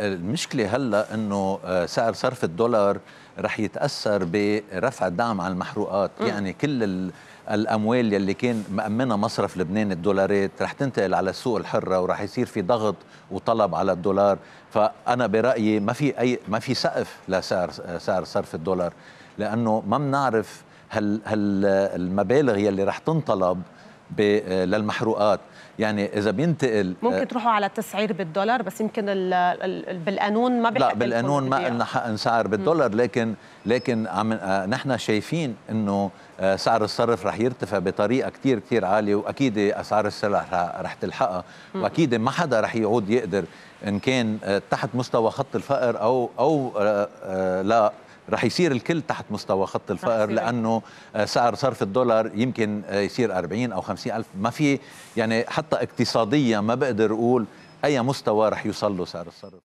المشكله هلا انه آه، سعر صرف الدولار رح يتاثر برفع الدعم على المحروقات م. يعني كل الاموال يلي كان مامنها مصرف لبنان الدولارات رح تنتقل على السوق الحره ورح يصير في ضغط وطلب على الدولار فانا برايي ما في اي ما في سقف لسعر سعر صرف الدولار لانه ما بنعرف هال هالمبالغ يلي رح تنطلب آه، للمحروقات يعني اذا بينتقل آه، ممكن تروحوا على التسعير بالدولار بس يمكن بالقانون ما بيحق لا بالقانون ما لنا حق نسعر بالدولار لكن لكن عم آه، نحن شايفين انه سعر الصرف رح يرتفع بطريقه كثير كثير عاليه واكيد اسعار السلع رح تلحقها واكيد ما حدا رح يعود يقدر ان كان تحت مستوى خط الفقر او او لا رح يصير الكل تحت مستوى خط الفقر لانه آه، سعر صرف الدولار يمكن آه، يصير 40 او 50 الف ما في يعني حتى اقتصاديا ما بقدر اقول اي مستوى رح يوصل له سعر الصرف